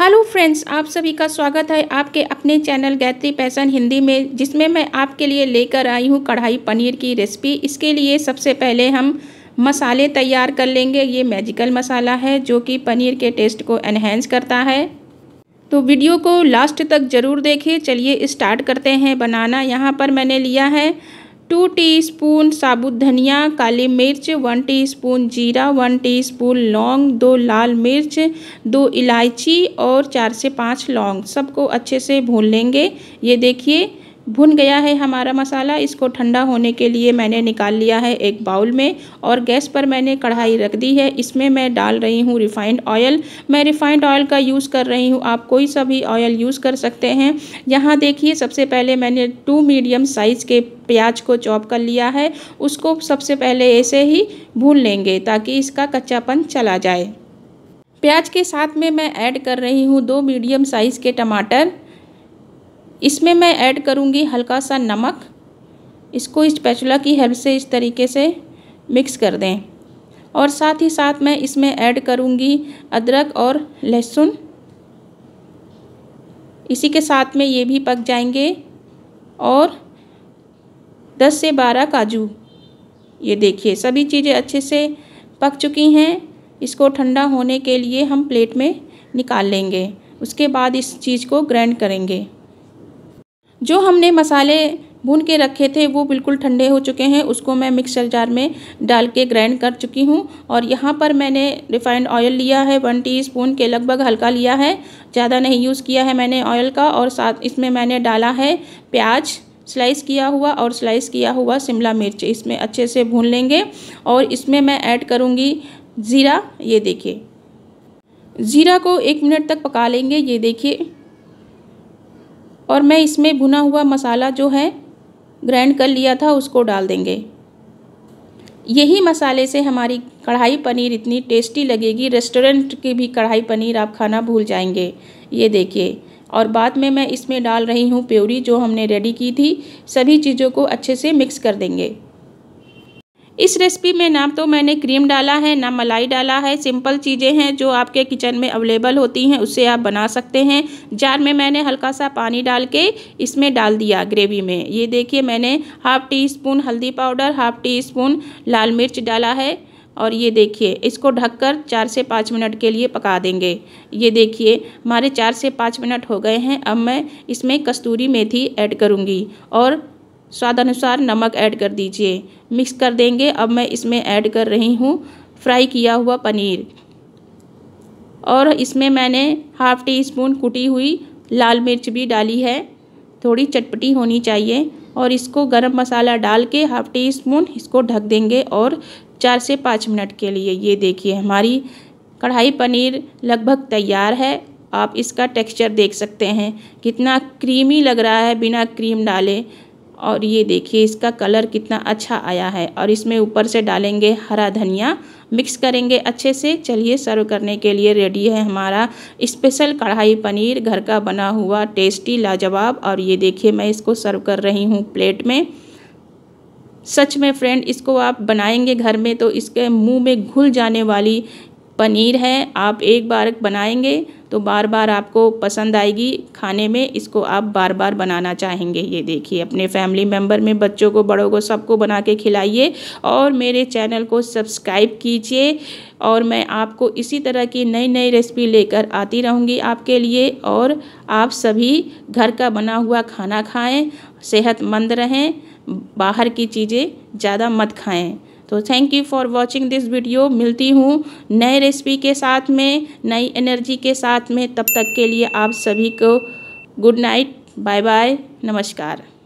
hello friends आप सभी का स्वागत है आपके अपने चैनल गायत्री पैसन हिंदी में जिसमें मैं आपके लिए लेकर आई हूँ कढ़ाई पनीर की रेसिपी इसके लिए सबसे पहले हम मसाले तैयार कर लेंगे ये मैजिकल मसाला है जो कि पनीर के टेस्ट को एनहेंस करता है तो वीडियो को लास्ट तक ज़रूर देखें चलिए स्टार्ट करते हैं बनाना यहाँ पर मैंने लिया है टू टीस्पून साबुत धनिया काली मिर्च वन टीस्पून जीरा वन टीस्पून लौंग दो लाल मिर्च दो इलायची और चार से पाँच लौंग सबको अच्छे से भून लेंगे ये देखिए भुन गया है हमारा मसाला इसको ठंडा होने के लिए मैंने निकाल लिया है एक बाउल में और गैस पर मैंने कढ़ाई रख दी है इसमें मैं डाल रही हूँ रिफ़ाइंड ऑयल मैं रिफ़ाइंड ऑयल का यूज़ कर रही हूँ आप कोई सा भी ऑयल यूज़ कर सकते हैं यहाँ देखिए सबसे पहले मैंने टू मीडियम साइज़ के प्याज को चॉप कर लिया है उसको सबसे पहले ऐसे ही भून लेंगे ताकि इसका कच्चापन चला जाए प्याज के साथ में मैं ऐड कर रही हूँ दो मीडियम साइज़ के टमाटर इसमें मैं ऐड करूँगी हल्का सा नमक इसको इस पैचुला की हेल्प से इस तरीके से मिक्स कर दें और साथ ही साथ मैं इसमें ऐड करूँगी अदरक और लहसुन इसी के साथ में ये भी पक जाएंगे और 10 से 12 काजू ये देखिए सभी चीज़ें अच्छे से पक चुकी हैं इसको ठंडा होने के लिए हम प्लेट में निकाल लेंगे उसके बाद इस चीज़ को ग्राइंड करेंगे जो हमने मसाले भून के रखे थे वो बिल्कुल ठंडे हो चुके हैं उसको मैं मिक्सर जार में डाल के ग्राइंड कर चुकी हूँ और यहाँ पर मैंने रिफाइंड ऑयल लिया है वन टीस्पून के लगभग हल्का लिया है ज़्यादा नहीं यूज़ किया है मैंने ऑयल का और साथ इसमें मैंने डाला है प्याज स्लाइस किया हुआ और स्लाइस किया हुआ शिमला मिर्च इसमें अच्छे से भून लेंगे और इसमें मैं ऐड करूँगी ज़ीरा ये देखिए ज़ीरा को एक मिनट तक पका लेंगे ये देखिए और मैं इसमें भुना हुआ मसाला जो है ग्राइंड कर लिया था उसको डाल देंगे यही मसाले से हमारी कढ़ाई पनीर इतनी टेस्टी लगेगी रेस्टोरेंट की भी कढ़ाई पनीर आप खाना भूल जाएंगे ये देखिए और बाद में मैं इसमें डाल रही हूँ प्योरी जो हमने रेडी की थी सभी चीज़ों को अच्छे से मिक्स कर देंगे इस रेसिपी में ना तो मैंने क्रीम डाला है ना मलाई डाला है सिंपल चीज़ें हैं जो आपके किचन में अवेलेबल होती हैं उससे आप बना सकते हैं जार में मैंने हल्का सा पानी डाल के इसमें डाल दिया ग्रेवी में ये देखिए मैंने हाफ़ टी स्पून हल्दी पाउडर हाफ़ टी स्पून लाल मिर्च डाला है और ये देखिए इसको ढककर चार से पाँच मिनट के लिए पका देंगे ये देखिए हमारे चार से पाँच मिनट हो गए हैं अब मैं इसमें कस्तूरी मेथी ऐड करूँगी और स्वाद अनुसार नमक ऐड कर दीजिए मिक्स कर देंगे अब मैं इसमें ऐड कर रही हूँ फ्राई किया हुआ पनीर और इसमें मैंने हाफ़ टी स्पून कुटी हुई लाल मिर्च भी डाली है थोड़ी चटपटी होनी चाहिए और इसको गरम मसाला डाल के हाफ़ टी स्पून इसको ढक देंगे और चार से पाँच मिनट के लिए ये देखिए हमारी कढ़ाई पनीर लगभग तैयार है आप इसका टेक्सचर देख सकते हैं कितना क्रीमी लग रहा है बिना क्रीम डाले और ये देखिए इसका कलर कितना अच्छा आया है और इसमें ऊपर से डालेंगे हरा धनिया मिक्स करेंगे अच्छे से चलिए सर्व करने के लिए रेडी है हमारा स्पेशल कढ़ाई पनीर घर का बना हुआ टेस्टी लाजवाब और ये देखिए मैं इसको सर्व कर रही हूँ प्लेट में सच में फ्रेंड इसको आप बनाएंगे घर में तो इसके मुंह में घुल जाने वाली पनीर है आप एक बार बनाएंगे तो बार बार आपको पसंद आएगी खाने में इसको आप बार बार बनाना चाहेंगे ये देखिए अपने फैमिली मेम्बर में बच्चों को बड़ों को सबको बना के खिलाइए और मेरे चैनल को सब्सक्राइब कीजिए और मैं आपको इसी तरह की नई नई रेसिपी लेकर आती रहूँगी आपके लिए और आप सभी घर का बना हुआ खाना खाएँ सेहतमंद रहें बाहर की चीज़ें ज़्यादा मत खाएँ तो thank you for watching this video मिलती हूँ नए रेसिपी के साथ में नई एनर्जी के साथ में तब तक के लिए आप सभी को गुड नाइट बाय बाय नमस्कार